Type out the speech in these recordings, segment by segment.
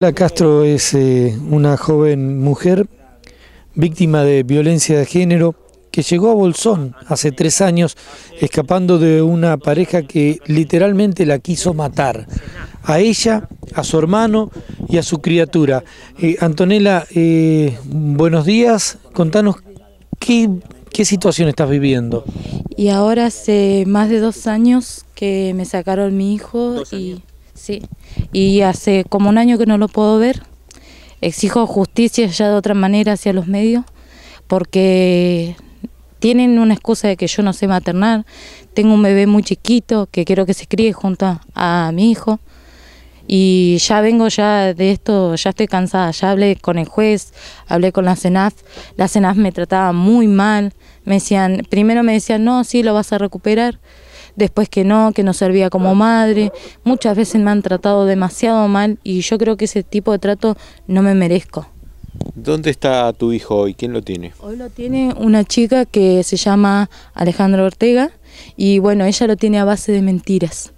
La Castro es eh, una joven mujer víctima de violencia de género que llegó a Bolsón hace tres años escapando de una pareja que literalmente la quiso matar. A ella, a su hermano y a su criatura. Eh, Antonella, eh, buenos días. Contanos qué, qué situación estás viviendo. Y ahora hace más de dos años que me sacaron mi hijo y Sí, y hace como un año que no lo puedo ver. Exijo justicia ya de otra manera hacia los medios, porque tienen una excusa de que yo no sé maternar, tengo un bebé muy chiquito que quiero que se críe junto a mi hijo y ya vengo ya de esto, ya estoy cansada, ya hablé con el juez, hablé con la CENAF, la CENAF me trataba muy mal, me decían, primero me decían, no, sí, lo vas a recuperar, después que no, que no servía como madre. Muchas veces me han tratado demasiado mal y yo creo que ese tipo de trato no me merezco. ¿Dónde está tu hijo hoy? ¿Quién lo tiene? Hoy lo tiene una chica que se llama Alejandra Ortega y bueno, ella lo tiene a base de mentiras.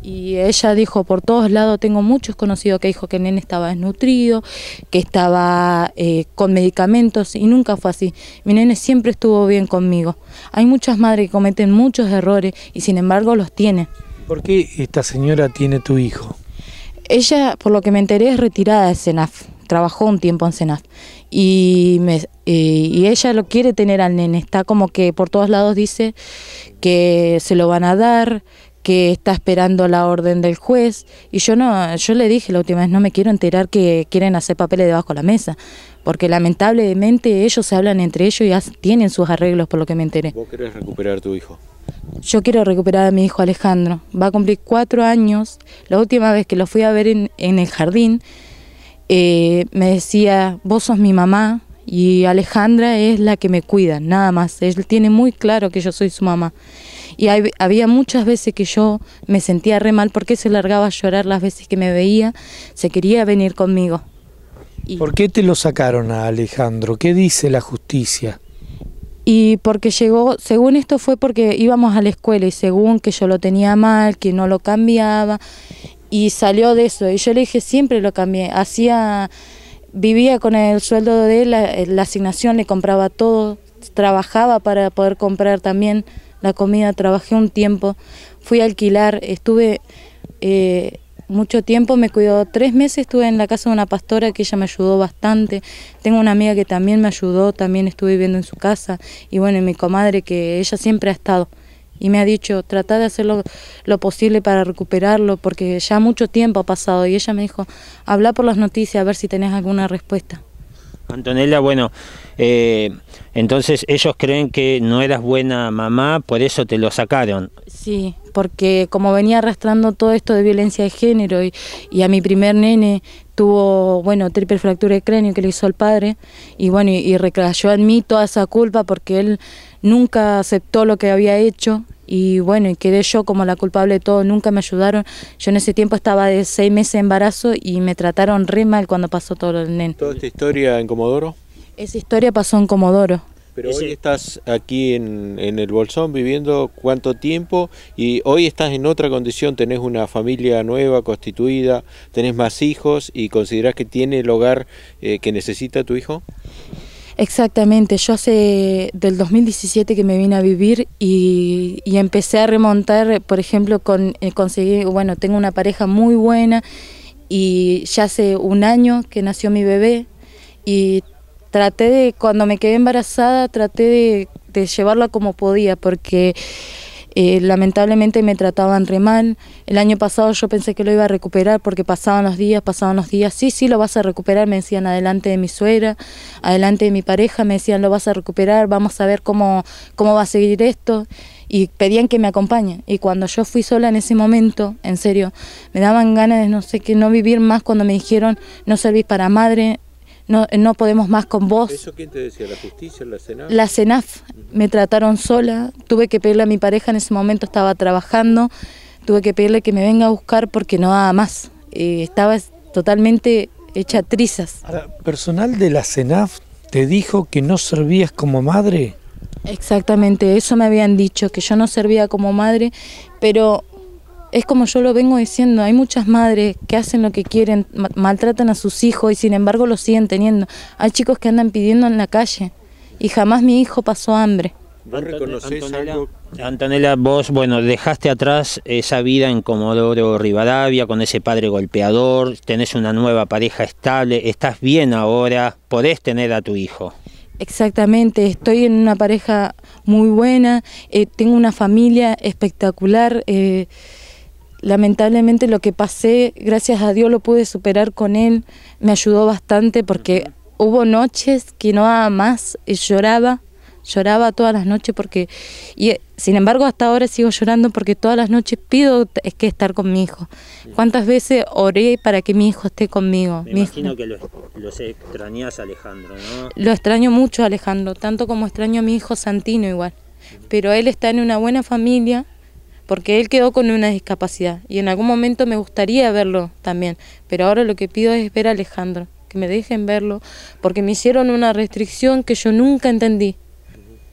Y ella dijo, por todos lados tengo muchos conocidos que dijo que el nene estaba desnutrido, que estaba eh, con medicamentos y nunca fue así. Mi nene siempre estuvo bien conmigo. Hay muchas madres que cometen muchos errores y sin embargo los tiene. ¿Por qué esta señora tiene tu hijo? Ella, por lo que me enteré, es retirada de Senaf, Trabajó un tiempo en CENAF. Y, me, eh, y ella lo quiere tener al nene. Está como que por todos lados dice que se lo van a dar, que está esperando la orden del juez. Y yo no, yo le dije la última vez, no me quiero enterar que quieren hacer papeles debajo de la mesa, porque lamentablemente ellos se hablan entre ellos y tienen sus arreglos por lo que me enteré. ¿Vos querés recuperar a tu hijo? Yo quiero recuperar a mi hijo Alejandro. Va a cumplir cuatro años. La última vez que lo fui a ver en, el jardín, eh, me decía, vos sos mi mamá y Alejandra es la que me cuida, nada más. Él tiene muy claro que yo soy su mamá y había muchas veces que yo me sentía re mal porque se largaba a llorar las veces que me veía, se quería venir conmigo. ¿Por qué te lo sacaron a Alejandro? ¿Qué dice la justicia? Y porque llegó, según esto fue porque íbamos a la escuela y según que yo lo tenía mal, que no lo cambiaba y salió de eso. Y yo le dije, siempre lo cambié, hacía vivía con el sueldo de él, la, la, asignación, le compraba todo, trabajaba para poder comprar también la comida, trabajé un tiempo, fui a alquilar, estuve eh, mucho tiempo, me cuidó tres meses, estuve en la casa de una pastora que ella me ayudó bastante, tengo una amiga que también me ayudó, también estuve viviendo en su casa, y bueno, y mi comadre que ella siempre ha estado. Y me ha dicho, trata de hacer lo, lo posible para recuperarlo, porque ya mucho tiempo ha pasado. Y ella me dijo, habla por las noticias a ver si tenés alguna respuesta. Antonella, bueno, eh, entonces ellos creen que no eras buena mamá, por eso te lo sacaron. Sí, porque como venía arrastrando todo esto de violencia de género y, y a mi primer nene tuvo, bueno, triple fractura de cráneo que le hizo el padre y bueno, y, y, recayó en mí toda esa culpa porque él nunca aceptó lo que había hecho y bueno, y quedé yo como la culpable de todo, nunca me ayudaron. Yo en ese tiempo estaba de seis meses de embarazo y me trataron re mal cuando pasó todo el nene. ¿Toda esta historia en Comodoro? Esa historia pasó en Comodoro. Pero hoy estás aquí en, el Bolsón viviendo cuánto tiempo y hoy estás en otra condición, tenés una familia nueva, constituida, tenés más hijos y considerás que tiene el hogar eh, que necesita tu hijo. Exactamente, yo hace del 2017 que me vine a vivir y, empecé a remontar, por ejemplo, con conseguir, eh, conseguí, bueno, tengo una pareja muy buena y ya hace un año que nació mi bebé y traté de, cuando me quedé embarazada, traté de, llevarla como podía, porque eh, lamentablemente me trataban re mal. El año pasado yo pensé que lo iba a recuperar porque pasaban los días, pasaban los días. Sí, sí, lo vas a recuperar, me decían adelante de mi suegra, adelante de mi pareja, me decían lo vas a recuperar, vamos a ver cómo, cómo va a seguir esto. Y pedían que me acompañe. Y cuando yo fui sola en ese momento, en serio, me daban ganas de no sé qué, no vivir más cuando me dijeron no servís para madre, no, podemos más con vos. ¿Eso te decía? ¿La justicia, la CENAF? La me trataron sola, tuve que pedirle a mi pareja, en ese momento estaba trabajando, tuve que pedirle que me venga a buscar porque no daba más. Eh, estaba totalmente hecha trizas. ¿Personal de la CENAF te dijo que no servías como madre? Exactamente, eso me habían dicho, que yo no servía como madre, pero es como yo lo vengo diciendo, hay muchas madres que hacen lo que quieren, maltratan a sus hijos y sin embargo lo siguen teniendo. Hay chicos que andan pidiendo en la calle y jamás mi hijo pasó hambre. Antonella, Antonella, vos, bueno, dejaste atrás esa vida en Comodoro Rivadavia con ese padre golpeador, tenés una nueva pareja estable, estás bien ahora, podés tener a tu hijo. Exactamente, estoy en una pareja muy buena, eh, tengo una familia espectacular. Eh, lamentablemente lo que pasé, gracias a Dios lo pude superar con él, me ayudó bastante porque hubo noches que no daba más y lloraba, lloraba todas las noches porque, y eh, sin embargo hasta ahora sigo llorando porque todas las noches pido es que estar con mi hijo. ¿Cuántas veces oré para que mi hijo esté conmigo? Me imagino que lo extrañas Alejandro, ¿no? Lo extraño mucho Alejandro, tanto como extraño a mi hijo Santino igual, pero él está en una buena familia, porque él quedó con una discapacidad y en algún momento me gustaría verlo también, pero ahora lo que pido es ver a Alejandro, que me dejen verlo, porque me hicieron una restricción que yo nunca entendí.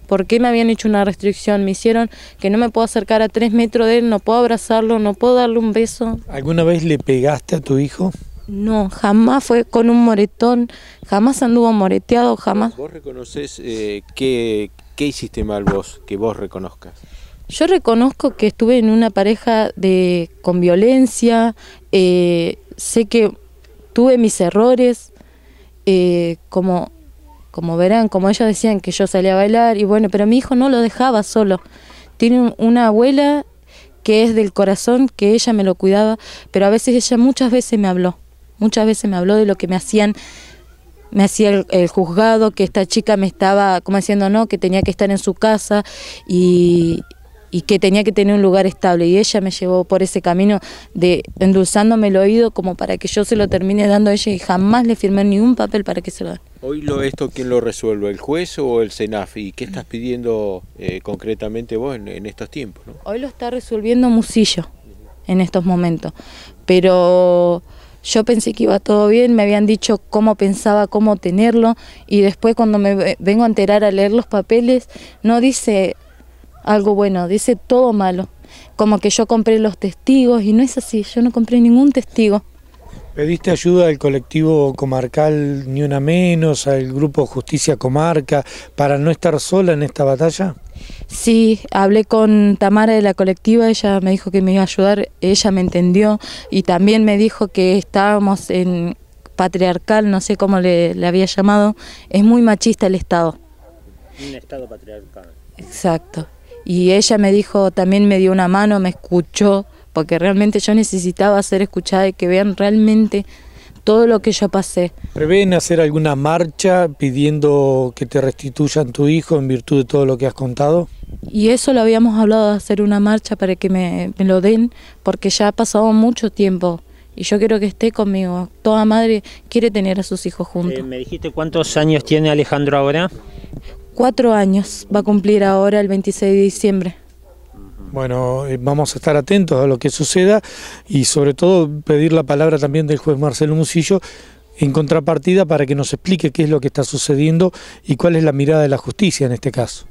¿Por qué me habían hecho una restricción? Me hicieron que no me puedo acercar a tres metros de él, no puedo abrazarlo, no puedo darle un beso. ¿Alguna vez le pegaste a tu hijo? No, jamás fue con un moretón, jamás anduvo moreteado, jamás. ¿Vos reconoces eh, qué, qué hiciste mal vos, que vos reconozcas? Yo reconozco que estuve en una pareja de, con violencia, eh, sé que tuve mis errores, eh, como, como verán, como ellos decían que yo salía a bailar, y bueno, pero mi hijo no lo dejaba solo. Tiene una abuela que es del corazón, que ella me lo cuidaba, pero a veces ella muchas veces me habló, muchas veces me habló de lo que me hacían me hacía el, el, juzgado que esta chica me estaba como diciendo no, que tenía que estar en su casa y, y que tenía que tener un lugar estable. Y ella me llevó por ese camino de endulzándome el oído como para que yo se lo termine dando a ella y jamás le firmé ningún papel para que se lo den. Hoy lo, esto, ¿quién lo resuelve? ¿El juez o el SENAF? ¿Y qué estás pidiendo eh, concretamente vos en, estos tiempos? ¿no? Hoy lo está resolviendo Musillo en estos momentos, pero... Yo pensé que iba todo bien, me habían dicho cómo pensaba, cómo tenerlo, y después cuando me vengo a enterar a leer los papeles, no dice algo bueno, dice todo malo. Como que yo compré los testigos y no es así, yo no compré ningún testigo. ¿Pediste ayuda al colectivo comarcal Ni Una Menos, al grupo Justicia Comarca, para no estar sola en esta batalla? Sí, hablé con Tamara de la colectiva, ella me dijo que me iba a ayudar, ella me entendió y también me dijo que estábamos en patriarcal, no sé cómo le, le había llamado, es muy machista el Estado. Un Estado patriarcal. Exacto y ella me dijo, también me dio una mano, me escuchó, porque realmente yo necesitaba ser escuchada y que vean realmente todo lo que yo pasé. ¿Prevén hacer alguna marcha pidiendo que te restituyan tu hijo en virtud de todo lo que has contado? Y eso lo habíamos hablado de hacer una marcha para que me, lo den, porque ya ha pasado mucho tiempo y yo quiero que esté conmigo. Toda madre quiere tener a sus hijos juntos. Eh, ¿Me dijiste cuántos años tiene Alejandro ahora? cuatro años, va a cumplir ahora el 26 de diciembre. Bueno, eh, vamos a estar atentos a lo que suceda y sobre todo pedir la palabra también del juez Marcelo Musillo en contrapartida para que nos explique qué es lo que está sucediendo y cuál es la mirada de la justicia en este caso.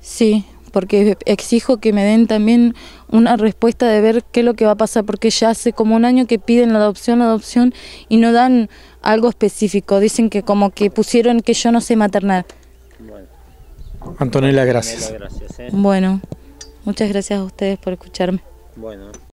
Sí, porque exijo que me den también una respuesta de ver qué es lo que va a pasar, porque ya hace como un año que piden la adopción, adopción, y no dan algo específico. Dicen que como que pusieron que yo no sé maternar. Bueno. Antonella, gracias. Eh. Bueno, muchas gracias a ustedes por escucharme.